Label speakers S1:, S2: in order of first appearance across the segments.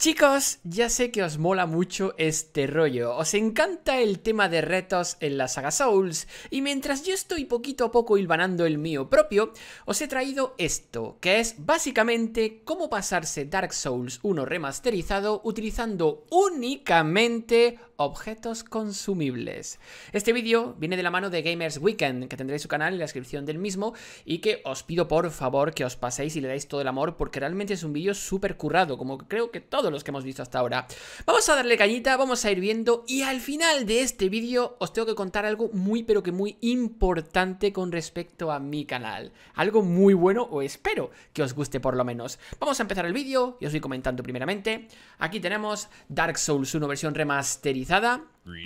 S1: Chicos, ya sé que os mola mucho este rollo, os encanta el tema de retos en la saga Souls, y mientras yo estoy poquito a poco hilvanando el mío propio, os he traído esto, que es básicamente cómo pasarse Dark Souls 1 remasterizado utilizando únicamente objetos consumibles. Este vídeo viene de la mano de Gamers Weekend, que tendréis su canal en la descripción del mismo y que os pido por favor que os paséis y le dais todo el amor porque realmente es un vídeo súper currado, como creo que todos los que hemos visto hasta ahora. Vamos a darle cañita, vamos a ir viendo y al final de este vídeo os tengo que contar algo muy pero que muy importante con respecto a mi canal. Algo muy bueno o espero que os guste por lo menos. Vamos a empezar el vídeo y os voy comentando primeramente. Aquí tenemos Dark Souls 1 versión remasterizada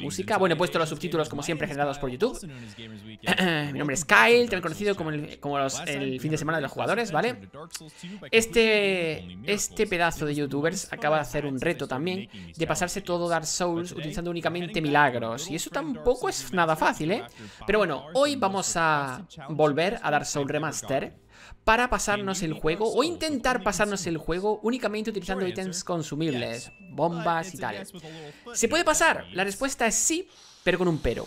S1: Música, bueno, he puesto los subtítulos como siempre generados por YouTube
S2: Mi
S1: nombre es Kyle, tan conocido como, el, el, fin de semana de los jugadores, ¿vale? Este, este pedazo de youtubers acaba de hacer un reto también De pasarse todo Dark Souls utilizando únicamente milagros Y eso tampoco es nada fácil, ¿eh? Pero bueno, hoy vamos a volver a Dark Souls Remaster para pasarnos el juego o intentar pasarnos el juego únicamente utilizando ítems eh. consumibles, bombas y tal. ¿Se puede pasar? La respuesta es sí, pero con un pero.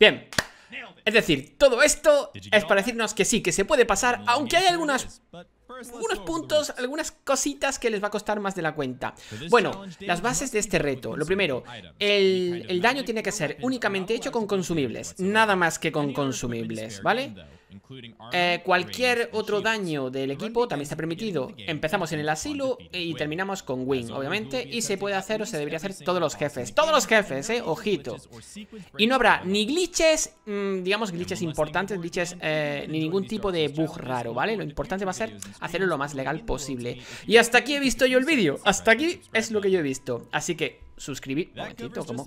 S1: Bien. Es decir, todo esto es para decirnos que sí, que se puede pasar, aunque hay algunas algunos puntos, algunas cositas que les va a costar más de la cuenta. Bueno, las bases de este reto. Lo primero, el, el daño tiene que ser únicamente hecho con consumibles, nada más que con consumibles, ¿vale? Eh, cualquier otro daño del equipo también está permitido. Empezamos en el asilo y terminamos con Wing, obviamente. Y se puede hacer o se debería hacer todos los jefes. Todos los jefes, eh, ojito. Y no habrá ni glitches, mm, digamos glitches importantes, glitches, eh, ni ningún tipo de bug raro, ¿vale? Lo importante va a ser hacerlo lo más legal posible. Y hasta aquí he visto yo el vídeo. Hasta aquí es lo que yo he visto. Así que suscribir... Un momentito, ¿cómo?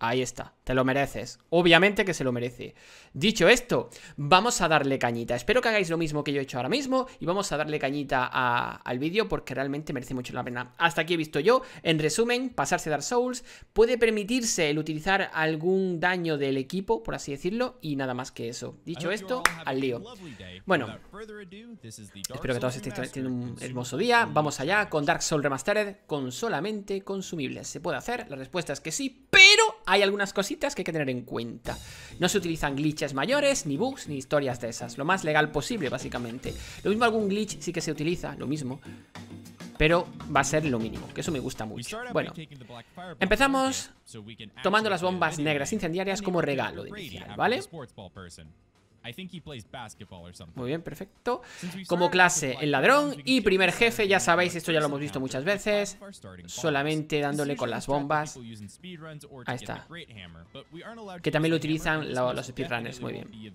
S1: Ahí está, te lo mereces. Obviamente que se lo merece. Dicho esto, vamos a darle cañita. Espero que hagáis lo mismo que yo he hecho ahora mismo y vamos a darle cañita al vídeo porque realmente merece mucho la pena. Hasta aquí he visto yo. En resumen, pasarse Dark Souls puede permitirse el utilizar algún daño del equipo, por así decirlo, y nada más que eso. Dicho esto, al lío. Bueno,
S2: espero que todos estéis teniendo un
S1: hermoso día. Vamos allá con Dark Souls Remastered con solamente consumibles. ¿Se puede hacer? La respuesta es que sí, pero hay algunas cositas que hay que tener en cuenta. No se utilizan glitches mayores, ni bugs, ni historias de esas. Lo más legal posible, básicamente. Lo mismo algún glitch sí que se utiliza, lo mismo. Pero va a ser lo mínimo, que eso me gusta mucho. Bueno, empezamos tomando las bombas negras incendiarias como regalo inicial, ¿vale? Muy bien, perfecto. Como clase, el ladrón y primer jefe, ya sabéis, esto ya lo hemos visto muchas veces, solamente dándole con las bombas. Ahí está.
S2: Que también lo utilizan los speedrunners, muy
S1: bien.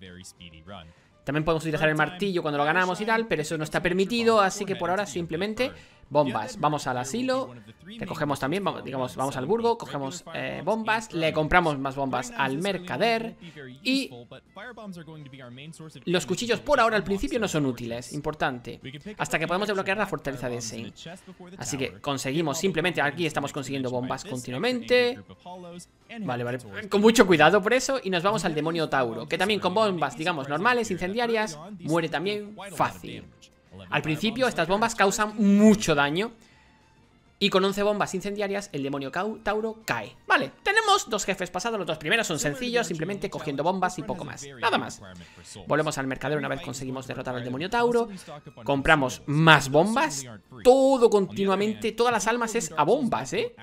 S1: También podemos utilizar el martillo cuando lo ganamos y tal, pero eso no está permitido, así que por ahora simplemente bombas. Vamos al asilo, le cogemos también, digamos, vamos al burgo, cogemos eh, bombas, le compramos más bombas al mercader
S2: y los
S1: cuchillos por ahora al principio no son útiles, importante, hasta que podamos desbloquear la fortaleza de Sein. Así que conseguimos simplemente, aquí estamos consiguiendo bombas continuamente. Vale, vale, con mucho cuidado por eso y nos vamos al demonio Tauro, que también con bombas, digamos, normales, incendiarias, muere también fácil. Al principio estas bombas causan mucho daño y con 11 bombas incendiarias el demonio Tauro cae. Vale, tenemos dos jefes pasados, los dos primeros son sencillos, simplemente cogiendo bombas y poco más. Nada más. Volvemos al mercader una vez conseguimos derrotar al demonio Tauro, compramos más bombas, todo continuamente, todas las almas es a bombas, ¿eh?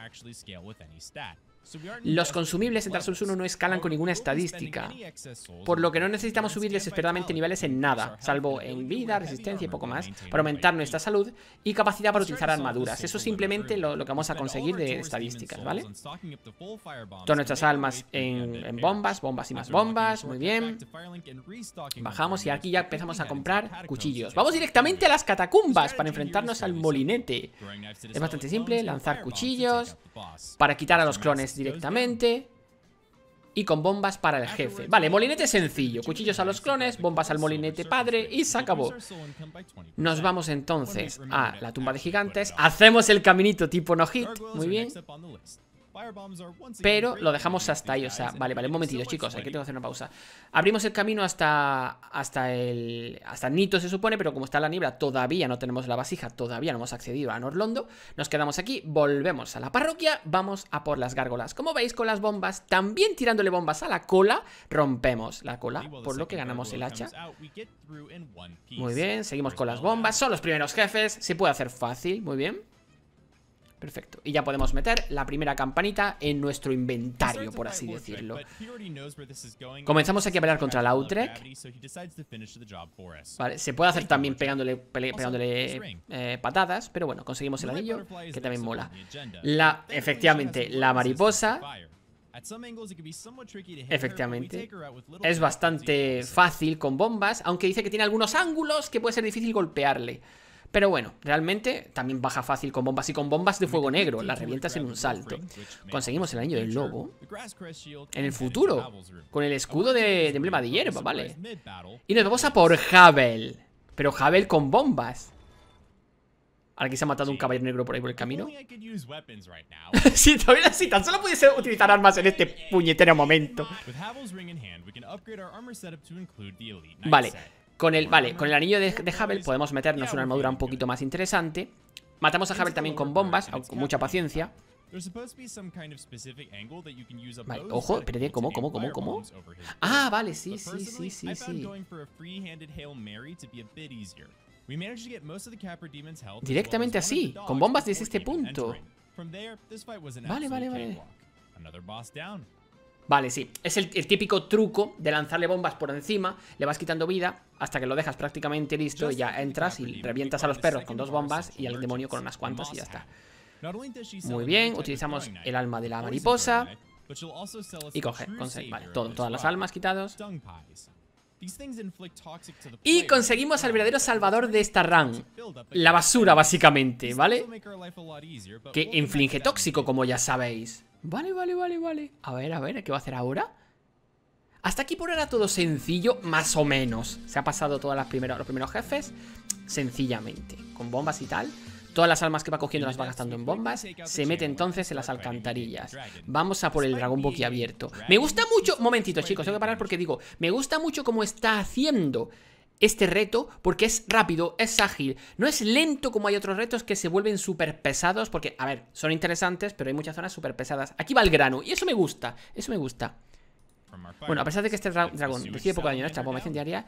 S1: Los consumibles en Dark Souls 1 no escalan con ninguna estadística, por lo que no necesitamos subir desesperadamente niveles en nada, salvo en vida, resistencia y poco más, para aumentar nuestra salud y capacidad para utilizar armaduras. Eso es simplemente lo, que vamos a conseguir de estadísticas, ¿vale? Todas nuestras almas en bombas, bombas y más bombas, muy bien. Bajamos y aquí ya empezamos a comprar cuchillos. Vamos directamente a las catacumbas para enfrentarnos al molinete. Es bastante simple, lanzar cuchillos para quitar a los clones directamente. Y con bombas para el ah, jefe. Vale, molinete sencillo. Cuchillos a los clones, bombas al molinete padre y se acabó. Nos vamos entonces a la tumba de gigantes. Hacemos el caminito tipo no hit. Muy bien.
S2: Pero lo dejamos
S1: hasta ahí, o sea, vale, vale, un momentito, chicos, aquí tengo que hacer una pausa. Abrimos el camino hasta hasta el hasta Nito se supone, pero como está la niebla, todavía no tenemos la vasija, todavía no hemos accedido a Norlondo. Nos quedamos aquí, volvemos a la parroquia, vamos a por las gárgolas. Como veis con las bombas, también tirándole bombas a la cola, rompemos la cola, por lo que ganamos el hacha. Muy bien, seguimos con las bombas, son los primeros jefes, se puede hacer fácil, muy bien. Perfecto, y ya podemos meter la primera campanita en nuestro inventario, por así decirlo.
S2: Comenzamos aquí a pelear contra la Utrecht. Vale,
S1: se puede hacer también pegándole, eh, patadas, pero bueno, conseguimos el anillo, que también mola. La, efectivamente, la mariposa
S2: Efectivamente. Es
S1: bastante fácil con bombas, aunque dice que tiene algunos ángulos que puede ser difícil golpearle. Pero bueno, realmente también baja fácil con bombas y con bombas de fuego negro, las revientas en un salto. Conseguimos el año del lobo en el futuro, con el escudo de, emblema de hierba, ¿vale? Y nos vamos a por Havel, pero Havel con bombas. Ahora que se ha matado un caballero negro por ahí por el camino. si todavía así. tan solo pudiese utilizar armas en este puñetero momento. Vale. Con el, vale, con el anillo de, de Havel podemos meternos una armadura un poquito más interesante. Matamos a Havel también con bombas, con mucha paciencia.
S2: Vale, ojo, espérate, ¿cómo, cómo, cómo, cómo? Ah, vale, sí, sí, sí, sí, sí. Directamente así, con bombas
S1: desde este punto.
S2: Vale, vale, vale.
S1: Vale, sí. Es el, típico truco de lanzarle bombas por encima, le vas quitando vida hasta que lo dejas prácticamente listo y ya entras y revientas a los perros con dos bombas y al demonio con unas cuantas y ya está. Muy bien, utilizamos el alma de la mariposa
S2: y coge, vale, todas las almas quitados. Y
S1: conseguimos al verdadero salvador de esta run La basura, básicamente, ¿vale?
S2: Que inflige tóxico,
S1: como ya sabéis Vale, vale, vale, vale. A ver, a ver, ¿qué va a hacer ahora? Hasta aquí por ahora todo sencillo, más o menos. Se ha pasado todas las primeras, los primeros jefes sencillamente, con bombas y tal. Todas las almas que va cogiendo las va gastando en bombas. Se mete entonces en las alcantarillas. Vamos a por el dragón boquiabierto. Me gusta mucho... Momentito, chicos, tengo que parar porque digo... Me gusta mucho cómo está haciendo este reto porque es rápido, es ágil, no es lento como hay otros retos que se vuelven súper pesados porque, a ver, son interesantes, pero hay muchas zonas súper pesadas. Aquí va el grano y eso me gusta, eso me gusta. Bueno, a pesar de que este dragón recibe poco daño en nuestra bomba diaria,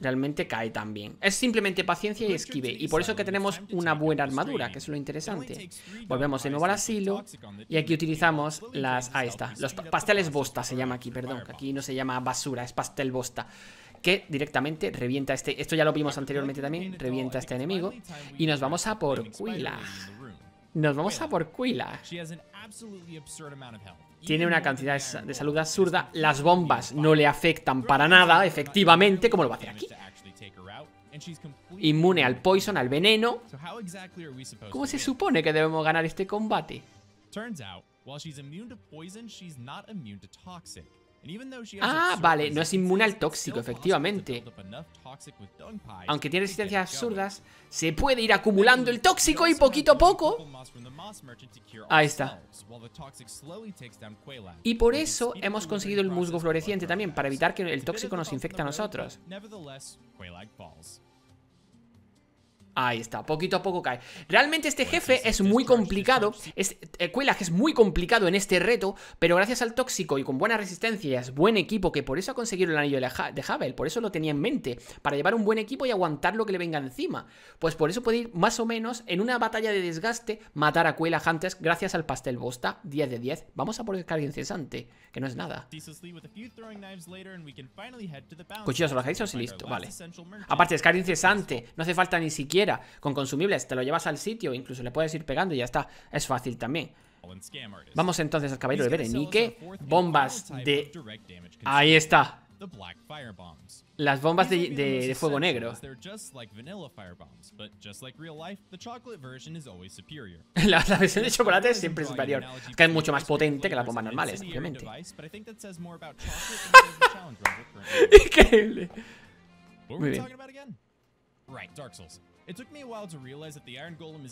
S1: realmente cae también. Es simplemente paciencia y esquive, y por eso que tenemos una buena armadura, que es lo interesante. Volvemos de nuevo al asilo, y aquí utilizamos las... ahí está, los pasteles bosta se llama aquí, perdón, aquí no se llama basura, es pastel bosta que directamente revienta este... Esto ya lo vimos anteriormente también, revienta este enemigo. Y nos vamos a por Quila. Nos vamos a por Quila. Tiene una cantidad de salud absurda. Las bombas no le afectan para nada, efectivamente, como lo va a hacer
S2: aquí. Inmune
S1: al poison, al veneno. ¿Cómo se supone que debemos ganar este combate?
S2: Ah, vale,
S1: no es inmune al tóxico, efectivamente. Aunque tiene resistencias absurdas, se puede ir acumulando el tóxico y poquito a poco.
S2: Ahí está. Y
S1: por eso hemos conseguido el musgo floreciente también, para evitar que el tóxico nos infecte a nosotros. Ahí está, poquito a poco cae. Realmente este jefe este es este muy complicado. Es, Quelag eh, es muy complicado en este reto, pero gracias al tóxico y con buena resistencia y buen equipo, que por eso ha conseguido el anillo de, Havel, por eso lo tenía en mente, para llevar un buen equipo y aguantar lo que le venga encima. Pues por eso puede ir más o menos en una batalla de desgaste, matar a Quelag antes gracias al pastel bosta, 10 de 10. Vamos a por el incesante, que no es nada.
S2: Cuchillos los y listo, vale. Aparte, es
S1: incesante, no hace falta ni siquiera con consumibles, te lo llevas al sitio, incluso le puedes ir pegando y ya está. Es fácil también. Vamos entonces al caballero de qué Bombas de... Ahí está.
S2: Las bombas de, fuego negro.
S1: la, versión de chocolate es siempre superior, que es mucho más potente que las bombas normales, obviamente.
S2: Increíble. Muy bien me Golem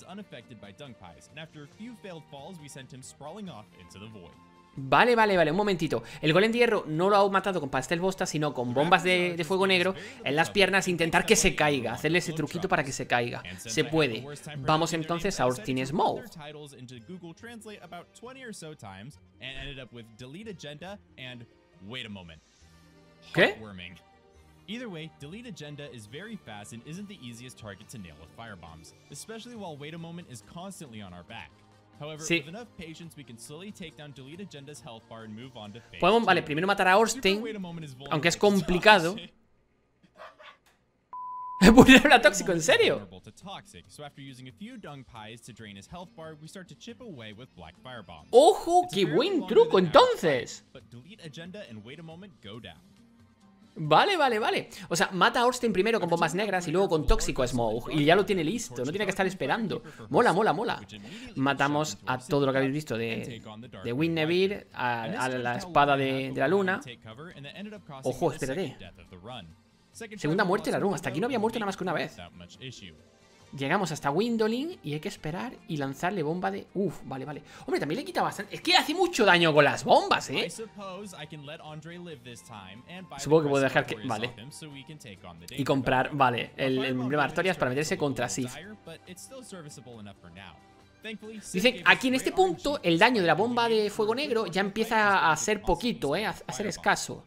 S1: Vale, vale, vale, un momentito. El golem de hierro no lo ha matado con pastel bosta, sino con bombas de, fuego negro en las piernas intentar que se caiga, hacerle ese truquito para que se caiga. Se puede. Vamos entonces a Ortines Mode.
S2: ¿Qué? Either way, Delete Agenda is very fast and isn't the easiest target to nail with firebombs, especially while Wait a Moment is constantly on our back. However, sí. with enough patience, we can slowly take down Delete Agenda's health bar and move on to phase Podemos, vale, primero matar a Austin, aunque es complicado.
S1: Bueno, era tóxico, en serio.
S2: to to to toxic. So after using a few dung pies drain his health bar, we start chip away with black Ojo, qué buen
S1: truco entonces. Vale, vale, vale. O sea, mata a Orstein primero con bombas negras y luego con tóxico Smoke. Y ya lo tiene listo, no tiene que estar esperando. Mola, mola, mola. Matamos a todo lo que habéis visto de, de a, la espada de, de la luna.
S2: Ojo, espérate. Segunda muerte de la luna.
S1: Hasta aquí no había muerto nada más que una vez. Llegamos hasta Windolin y hay que esperar y lanzarle bomba de... Uf, vale, vale. Hombre, también le quita bastante... Es que hace mucho daño con las bombas, ¿eh?
S2: Supongo que puedo dejar que... Vale. Y comprar,
S1: vale, el, el emblema Artorias para meterse contra Sif. Dicen, aquí en este punto el daño de la bomba de fuego negro ya empieza a ser poquito, ¿eh? a, ser escaso.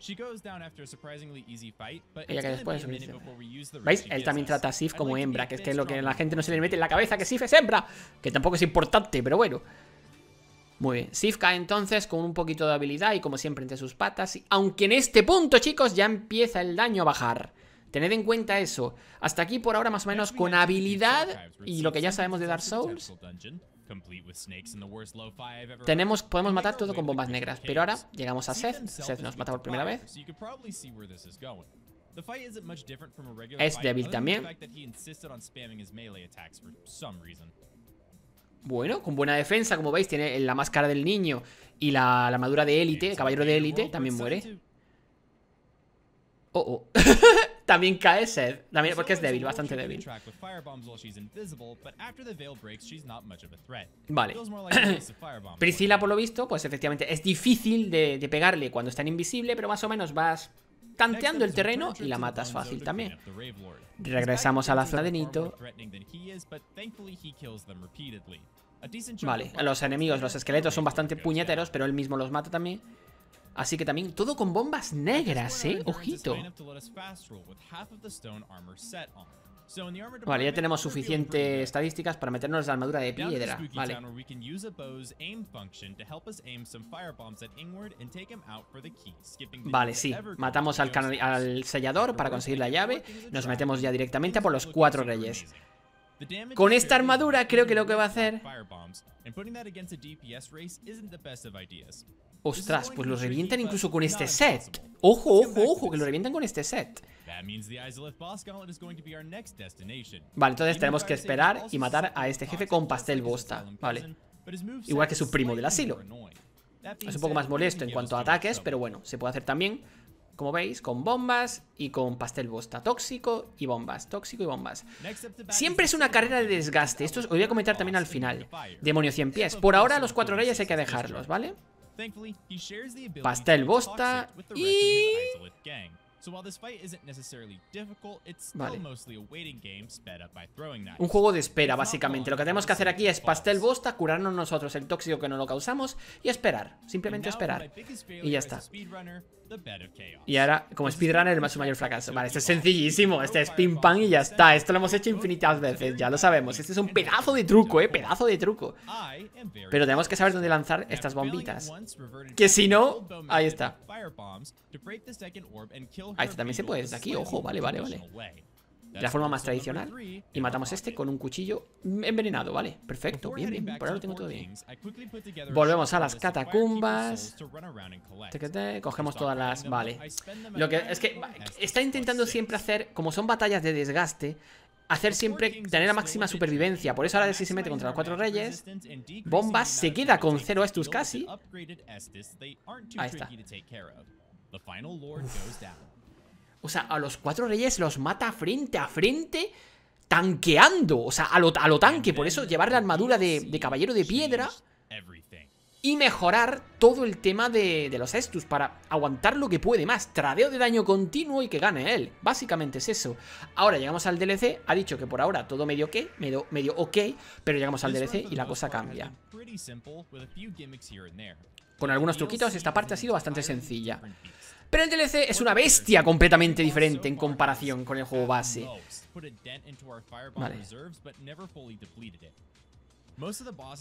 S2: Ella que después ¿Veis? Él también trata a Sif
S1: como hembra, que es, que lo que a la gente no se le mete en la cabeza, que Sif es hembra, que tampoco es importante, pero bueno. Muy bien, Sif cae entonces con un poquito de habilidad y como siempre entre sus patas, aunque en este punto, chicos, ya empieza el daño a bajar. Tened en cuenta eso. Hasta aquí por ahora más o menos con habilidad y lo que ya sabemos de Dark Souls. Tenemos, podemos matar todo con bombas negras, pero ahora llegamos a Seth. Seth nos mata por primera vez.
S2: Es débil también.
S1: Bueno, con buena defensa, como veis, tiene la máscara del niño y la, la armadura de élite, el caballero de élite, también muere. Oh, oh. También cae Seth, también porque es débil, bastante débil.
S2: Vale. Priscila
S1: por lo visto, pues efectivamente es difícil de, de pegarle cuando está en invisible, pero más o menos vas tanteando el terreno y la matas fácil también.
S2: Regresamos a la zona de Nito. Vale,
S1: los enemigos, los esqueletos son bastante puñeteros, pero él mismo los mata también. Así que también todo con bombas negras, ¿eh? Ojito.
S2: Vale, ya tenemos suficientes
S1: estadísticas para meternos la armadura de piedra. Vale.
S2: Em vale, sí. Matamos al,
S1: al sellador para conseguir la llave. Nos metemos ya directamente por los cuatro reyes.
S2: Con esta armadura creo que lo que va a hacer...
S1: Ostras, pues lo revientan incluso con este set. Ojo, ojo, ojo, que lo revientan con este set.
S2: Vale, entonces tenemos que esperar y
S1: matar a este jefe con pastel bosta, vale. Igual que su primo del asilo. Es un poco más molesto en cuanto a ataques, pero bueno, se puede hacer también como veis, con bombas y con pastel bosta. Tóxico y bombas, tóxico y bombas. Siempre es una carrera de desgaste. Esto os voy a comentar también al final. Demonio 100 pies. Por ahora los cuatro reyes hay que dejarlos, ¿vale?
S2: Pastel bosta y... Vale. Un juego de espera, básicamente.
S1: Lo que tenemos que hacer aquí es pastel bosta, curarnos nosotros el tóxico que no lo causamos y esperar. Simplemente esperar. Y ya está. Y ahora, como speedrunner, su mayor fracaso. Vale, esto es sencillísimo. Este es ping pong y ya está. Esto lo hemos hecho infinitas veces, ya lo sabemos. Este es un eh, pedazo de truco, eh. Pedazo de truco. Pero tenemos que saber dónde lanzar estas bombitas. Que si no, ahí está.
S2: Ahí este también se puede desde aquí, ojo, vale, vale, vale. De la forma más tradicional.
S1: Y matamos este con un cuchillo envenenado, vale. Perfecto, bien, bien, por ahora lo tengo todo bien.
S2: Volvemos a las
S1: catacumbas. Cogemos todas las... Vale. Lo que es que está intentando siempre hacer, como son batallas de desgaste, hacer siempre tener la máxima supervivencia. Por eso ahora si se mete contra los cuatro reyes, bombas, se queda con cero estus casi. Ahí está. O sea, a los cuatro reyes los mata frente a frente tanqueando, o sea, a lo, tanque. Por eso llevar la armadura de, caballero de piedra y mejorar todo el tema de, los Estus para aguantar lo que puede más. Tradeo de daño continuo y que gane él. Básicamente es eso. Ahora llegamos al DLC. Ha dicho que por ahora todo medio que, medio, medio ok, pero llegamos al DLC y la cosa cambia. Con algunos truquitos esta parte ha sido bastante sencilla. Pero el DLC es una bestia completamente diferente en comparación con el juego base.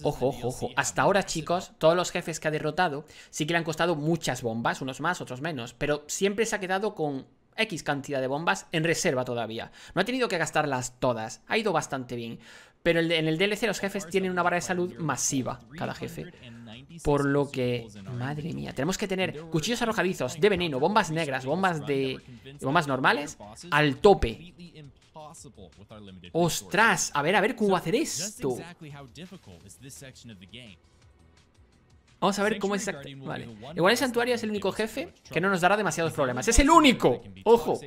S2: Ojo, ojo, ojo. Hasta ahora,
S1: chicos, todos los jefes que ha derrotado sí que le han costado muchas bombas, unos más, otros menos, pero siempre se ha quedado con X cantidad de bombas en reserva todavía. No ha tenido que gastarlas todas, ha ido bastante bien. Pero en el DLC los jefes tienen una barra de salud masiva, cada jefe. Por lo que, madre mía, tenemos que tener cuchillos arrojadizos de veneno, bombas negras, bombas de...
S2: bombas normales, al tope. ¡Ostras! A ver, a ver, ¿cómo hacer esto?
S1: Vamos a ver cómo es exacto. Vale. Igual el santuario es el único jefe que no nos dará demasiados problemas. ¡Es el único! ¡Ojo!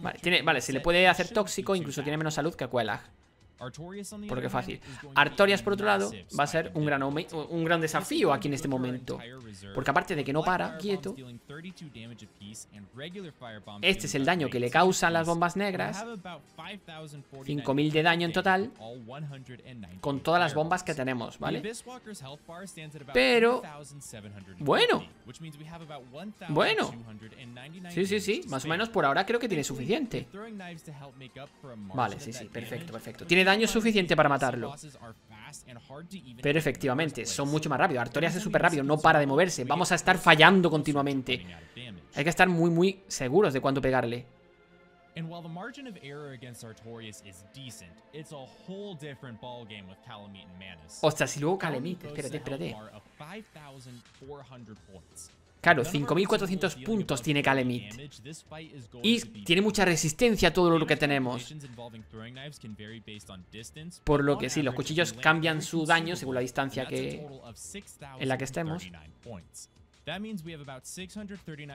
S2: Vale, tiene, vale, se le puede hacer
S1: tóxico, incluso tiene menos salud que Kuelag
S2: porque fácil. Artorias, por otro lado,
S1: va a ser un gran, un gran desafío aquí en este momento. Porque aparte de que no para quieto,
S2: este es el daño que le causan las bombas negras. 5.000 de daño en total con todas las bombas que tenemos, ¿vale? Pero... Bueno. Bueno. Sí,
S1: sí, sí. Más o menos por ahora creo que tiene suficiente.
S2: Vale, sí, sí. Perfecto, perfecto. Tiene daño suficiente para matarlo. Pero
S1: efectivamente, son mucho más rápidos. Artorias es súper rápido, no para de moverse. Vamos a estar fallando continuamente. Hay que estar muy, muy seguros de cuándo pegarle.
S2: Ostras, y luego Calamite, espérate, espérate. Claro, 5400 puntos tiene Kalemit Y tiene mucha
S1: resistencia a todo lo que tenemos.
S2: Por lo que sí, los cuchillos cambian su daño según la distancia que en la que estemos.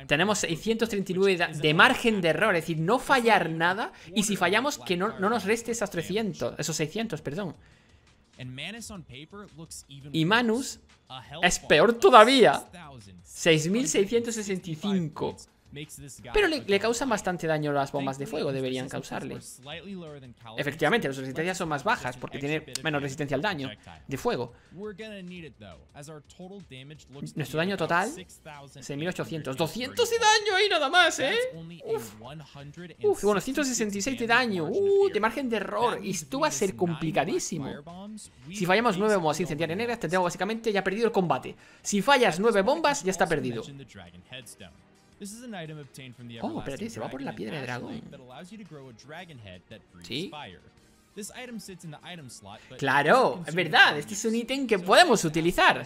S2: Tenemos
S1: 639 de margen de error, es decir, no fallar nada. Y si fallamos, que no, nos reste esas 300, esos 600, perdón.
S2: Y Manus es peor todavía.
S1: 6.665. Pero le, le, causan bastante daño las bombas de fuego, deberían causarle. Efectivamente, las resistencias son más bajas porque tiene menos resistencia al daño de fuego.
S2: Nuestro daño total, 6.800.
S1: 200 de daño ahí nada más, ¿eh? Uf, bueno, 166 de daño. Uh, de margen de error. Y esto va a ser complicadísimo. Si fallamos 9 bombas incendiarias en negras, tendremos básicamente ya perdido el combate. Si fallas 9 bombas, ya está perdido.
S2: Oh, espérate, se va por la piedra de dragón. Sí. Claro, es verdad, este
S1: es un ítem que podemos utilizar.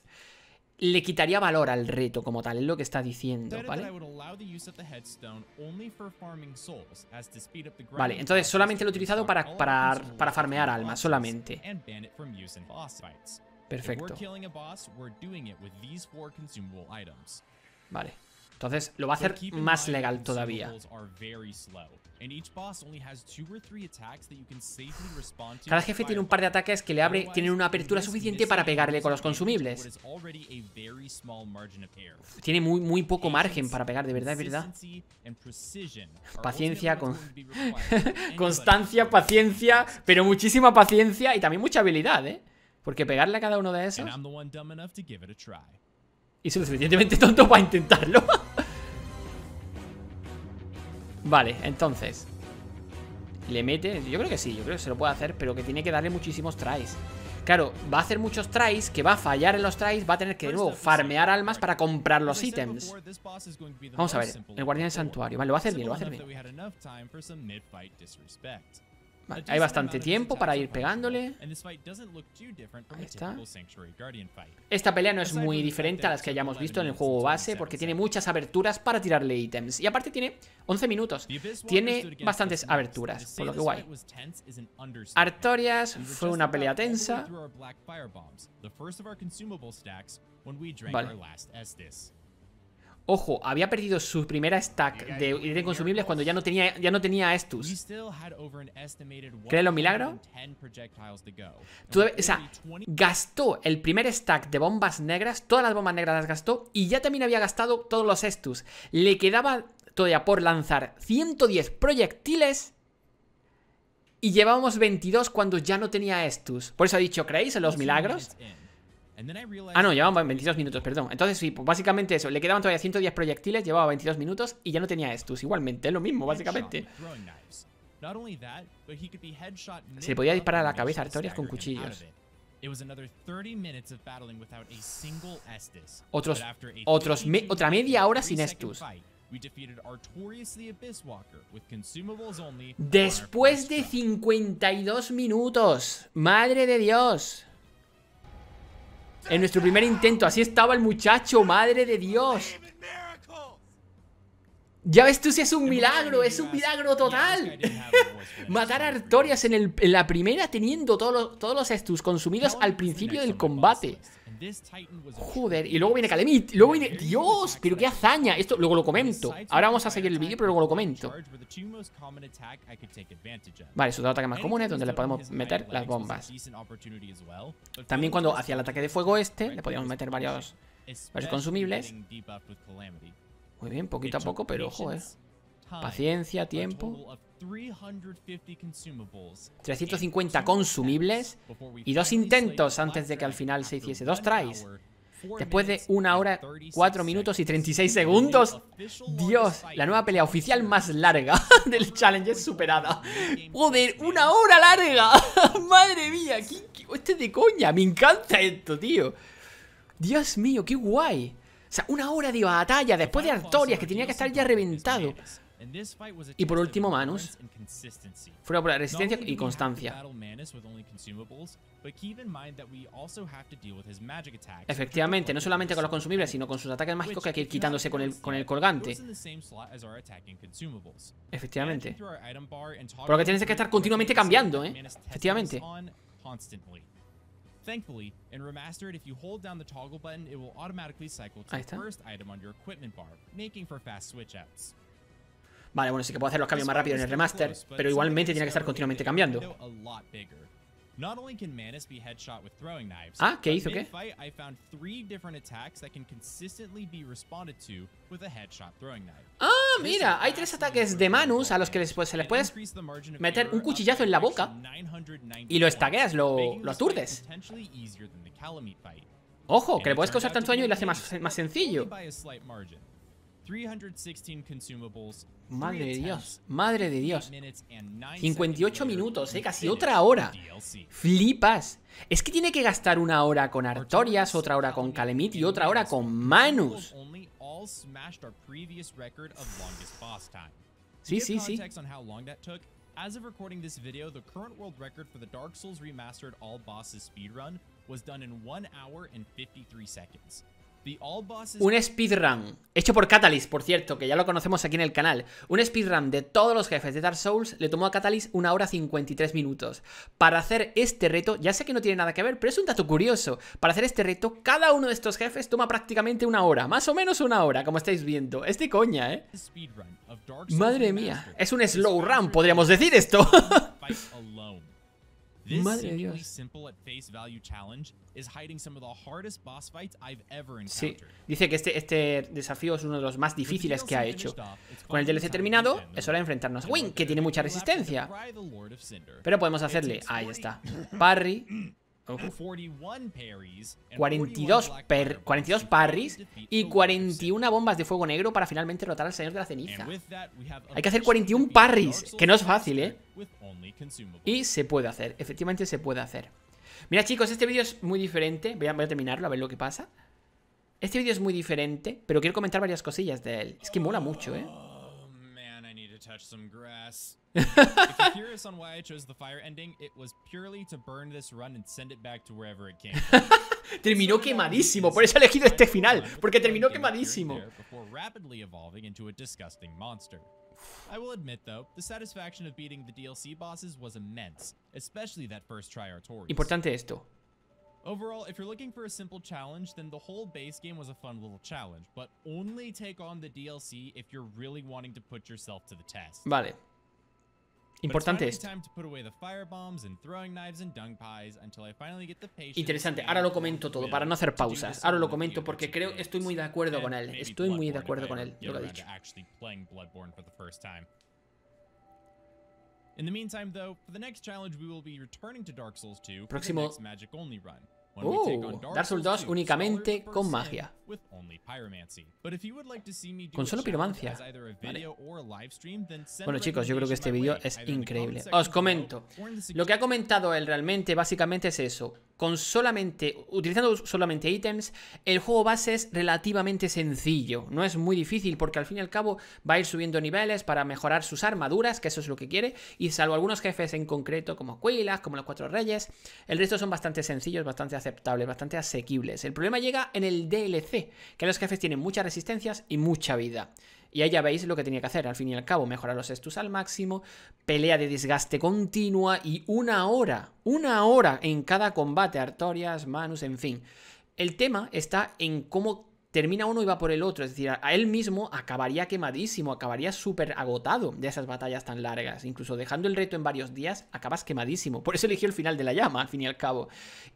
S1: le quitaría valor al reto como tal, es lo que está diciendo, ¿vale?
S2: Vale, entonces solamente lo he utilizado para, para, para farmear almas, solamente. Perfecto. Vale. Entonces lo va a hacer más legal todavía. Cada jefe tiene un par de ataques que le abre, tienen una apertura suficiente para pegarle con los
S1: consumibles.
S2: tiene muy, muy poco margen para pegar, de verdad, de verdad. Paciencia, con...
S1: constancia, paciencia, pero muchísima paciencia y también mucha habilidad, ¿eh? Porque pegarle a cada uno de esos... Y soy lo suficientemente tonto para intentarlo. Vale, entonces Le mete, yo creo que sí, yo creo que se lo puede hacer Pero que tiene que darle muchísimos tries Claro, va a hacer muchos tries Que va a fallar en los tries, va a tener que de nuevo Farmear almas para comprar los ítems Vamos a ver, el guardián del santuario Vale, lo va a hacer bien, lo va a hacer
S2: bien hay bastante tiempo para ir pegándole. Ahí está. Esta pelea
S1: no es muy diferente a las que hayamos visto en el juego base porque tiene muchas aberturas para tirarle ítems. Y aparte tiene 11 minutos. Tiene bastantes aberturas, por lo que guay.
S2: Artorias fue una pelea tensa. Vale.
S1: Ojo, había perdido su primera stack de consumibles cuando ya no tenía, ya no tenía Estus.
S2: ¿Crees los milagros?
S1: o sea, gastó el primer stack de bombas negras, todas las bombas negras las gastó y ya también había gastado todos los Estus. Le quedaba todavía por lanzar 110 proyectiles y llevábamos 22 cuando ya no tenía Estus. Por eso ha dicho, ¿creéis en los milagros? Ah, no, llevaban 22 minutos, perdón. Entonces, sí, pues básicamente eso. Le quedaban todavía 110 proyectiles, llevaba 22 minutos y ya no tenía Estus Igualmente, es lo mismo, básicamente.
S2: Se le podía disparar a la cabeza a Artorias con cuchillos. Otros, otros otra media hora sin Estus. Después
S1: de 52 minutos. Madre de Dios. En nuestro primer intento, así estaba el muchacho, madre de Dios. Ya ves tú si es un milagro, es un milagro total. Matar a Artorias en, la primera teniendo todos los estus consumidos al pues principio del combate. Joder, y luego viene Kalemit Luego viene. ¡Dios! ¡Pero qué hazaña! Esto luego lo comento. Ahora vamos a seguir el vídeo, pero luego lo comento.
S2: Vale, su dos ataques más comunes donde le podemos meter las bombas. También cuando hacía
S1: el ataque de fuego este, le podíamos meter varios, varios consumibles.
S2: Muy bien, poquito a poco, pero joder. Paciencia, tiempo. 350
S1: consumibles y dos intentos antes de que al final se hiciese. Dos tries. Después de una hora, Cuatro minutos y 36 segundos. Dios, la nueva pelea oficial más larga del challenge es superada. Joder, una hora larga. Madre mía, este de coña. Me encanta esto, tío. Dios mío, qué guay. O sea, una hora de batalla después de Artorias que tenía que estar ya reventado.
S2: Y por último, Manus fue por la resistencia y constancia. Efectivamente, no solamente con los
S1: consumibles, sino con sus ataques mágicos que hay que ir quitándose con el, con el colgante.
S2: Efectivamente. porque que tienes que estar continuamente cambiando, ¿eh? Efectivamente. Thankfully, in
S1: Vale, bueno, sí que puedo hacer los cambios más rápido en el remaster, pero igualmente tiene que estar continuamente cambiando.
S2: Ah, ¿qué hizo qué?
S1: Ah, mira, hay tres ataques de Manus a los que después se les puedes meter un cuchillazo en la boca
S2: y lo estagueas, lo, aturdes. Ojo, que le puedes causar tanto daño y lo hace más, más sencillo. 316 consumables, Madre de Dios,
S1: madre de Dios. 58 minutos, ¿eh? casi otra hora. Flipas. Es que tiene que gastar una hora con Artorias, otra hora con Calemit y otra hora con Manus.
S2: Sí, sí, sí. As of recording this video, the current world record for the Dark Souls Remastered All Bosses speedrun was done in 1 hour and 53 seconds. Un
S1: speedrun, hecho por Catalyst, por cierto, que ya lo conocemos aquí en el canal. Un speedrun de todos los jefes de Dark Souls le tomó a Catalyst una hora 53 minutos. Para hacer este reto, ya sé que no tiene nada que ver, pero es un dato curioso. Para hacer este reto, cada uno de estos jefes toma prácticamente una hora, más o menos una hora, como estáis viendo. Es de coña, ¿eh?
S2: Madre mía,
S1: es un slow podríamos decir esto.
S2: Madre de Dios. Sí,
S1: dice que este, este desafío es uno de los más difíciles que ha hecho. Con el DLC terminado, es hora de enfrentarnos a Wing, que tiene mucha resistencia.
S2: Pero podemos hacerle,
S1: ahí está, parry
S2: 42,
S1: per, 42 parries y 41 bombas de fuego negro para finalmente rotar al Señor de la Ceniza.
S2: Hay que hacer 41
S1: parries, que no es fácil, ¿eh? Y se puede hacer, efectivamente se puede hacer. Mira chicos, este vídeo es muy diferente, voy a, voy a terminarlo a ver lo que pasa. Este vídeo es muy diferente, pero quiero comentar varias cosillas de él. Es que mola mucho, ¿eh?
S2: touch some grass. if you're curious on why I chose the fire ending, it was purely to burn this run and send it back to wherever it came from. terminó quemadísimo, por eso he elegido este final, porque terminó
S1: quemadísimo.
S2: I will admit though, the satisfaction of beating the DLC bosses was immense, especially that first Artorias. Importante esto. Overall, if you're looking for a simple challenge, then the whole base game was a fun little challenge, but only take on the DLC if you're really wanting to put yourself to the test.
S1: Vale. Importante esto. Interesante, ahora lo comento todo para no hacer pausas. Ahora lo comento porque creo estoy muy de acuerdo con él. Estoy muy de acuerdo con él, lo que ha dicho.
S2: Próximo. Oh, Dark Souls 2 únicamente con magia. Con solo piromancia. Bueno chicos, yo creo que este vídeo es increíble. Os comento. Lo que ha comentado
S1: él realmente básicamente es eso con solamente, utilizando solamente ítems, el juego base es relativamente sencillo, no es muy difícil porque al fin y al cabo va a ir subiendo niveles para mejorar sus armaduras, que eso es lo que quiere, y salvo algunos jefes en concreto como Quilas, como los Cuatro Reyes, el resto son bastante sencillos, bastante aceptables, bastante asequibles. El problema llega en el DLC, que los jefes tienen muchas resistencias y mucha vida. Y ahí ya veis lo que tenía que hacer, al fin y al cabo, mejorar los estus al máximo, pelea de desgaste continua y una hora, una hora en cada combate, Artorias, Manus, en fin. El tema está en cómo termina uno y va por el otro. Es decir, a él mismo acabaría quemadísimo, acabaría súper agotado de esas batallas tan largas. Incluso dejando el reto en varios días, acabas quemadísimo. Por eso eligió el final de la llama, al fin y al cabo.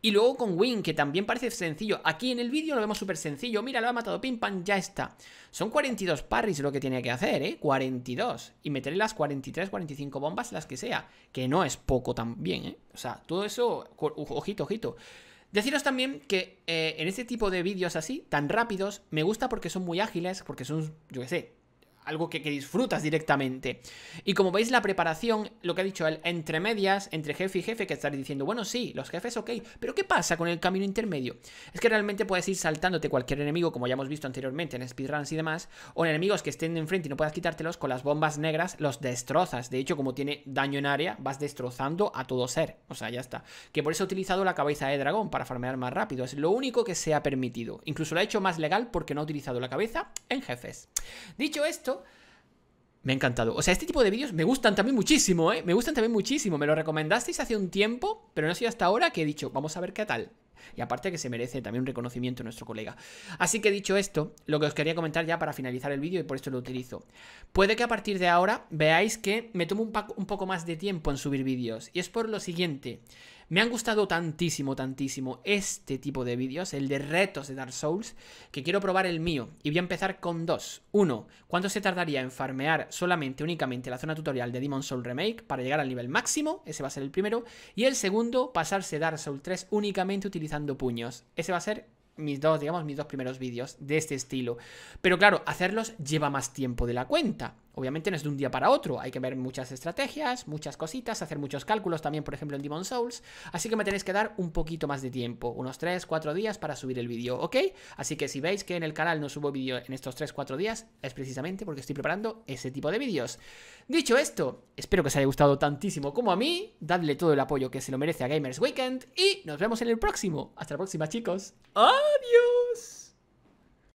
S1: Y luego con Win, que también parece sencillo. Aquí en el vídeo lo vemos súper sencillo. Mira, lo ha matado, pim, pam, ya está. Son 42 parries lo que tiene que hacer, ¿eh? 42. Y meterle las 43, 45 bombas, las que sea. Que no es poco también, ¿eh? O sea, todo eso, ojito, ojito. Deciros también que eh, en este tipo de vídeos así, tan rápidos, me gusta porque son muy ágiles, porque son, yo qué sé, algo que, disfrutas directamente. Y como veis la preparación, lo que ha dicho él, entre medias, entre jefe y jefe, que estaréis diciendo, bueno, sí, los jefes, ok, pero ¿qué pasa con el camino intermedio? Es que realmente puedes ir saltándote cualquier enemigo, como ya hemos visto anteriormente en speedruns y demás, o enemigos que estén enfrente y no puedas quitártelos, con las bombas negras los destrozas. De hecho, como tiene daño en área, vas destrozando a todo ser. O sea, ya está. Que por eso he utilizado la cabeza de dragón para farmear más rápido. Es lo único que se ha permitido. Incluso lo ha hecho más legal porque no ha utilizado la cabeza en jefes. Dicho esto, me ha encantado. O sea, este tipo de vídeos me gustan también muchísimo, ¿eh? Me gustan también muchísimo. Me lo recomendasteis hace un tiempo, pero no ha sido hasta ahora que he dicho, vamos a ver qué tal. Y aparte que se merece también un reconocimiento nuestro colega. Así que dicho esto, lo que os quería comentar ya para finalizar el vídeo y por esto lo utilizo. Puede que a partir de ahora veáis que me tomo un, un poco más de tiempo en subir vídeos. Y es por lo siguiente. Me han gustado tantísimo, tantísimo este tipo de vídeos, el de retos de Dark Souls, que quiero probar el mío. Y voy a empezar con dos. Uno, ¿cuánto se tardaría en farmear solamente, únicamente la zona tutorial de Demon's Soul Remake para llegar al nivel máximo? Ese va a ser el primero. Y el segundo, pasarse Dark Souls 3 únicamente utilizando puños. Ese va a ser mis dos, digamos, mis dos primeros vídeos de este estilo. Pero claro, hacerlos lleva más tiempo de la cuenta. Obviamente no es de un día para otro, hay que ver muchas estrategias, muchas cositas, hacer muchos cálculos también, por ejemplo, en Demon Souls. Así que me tenéis que dar un poquito más de tiempo, unos 3, 4 días para subir el vídeo, ¿ok? Así que si veis que en el canal no subo vídeo en estos 3, 4 días, es precisamente porque estoy preparando ese tipo de vídeos. Dicho esto, espero que os haya gustado tantísimo como a mí, dadle todo el apoyo que se lo merece a Gamers Weekend y nos vemos en el próximo. Hasta la próxima, chicos.
S2: Adiós.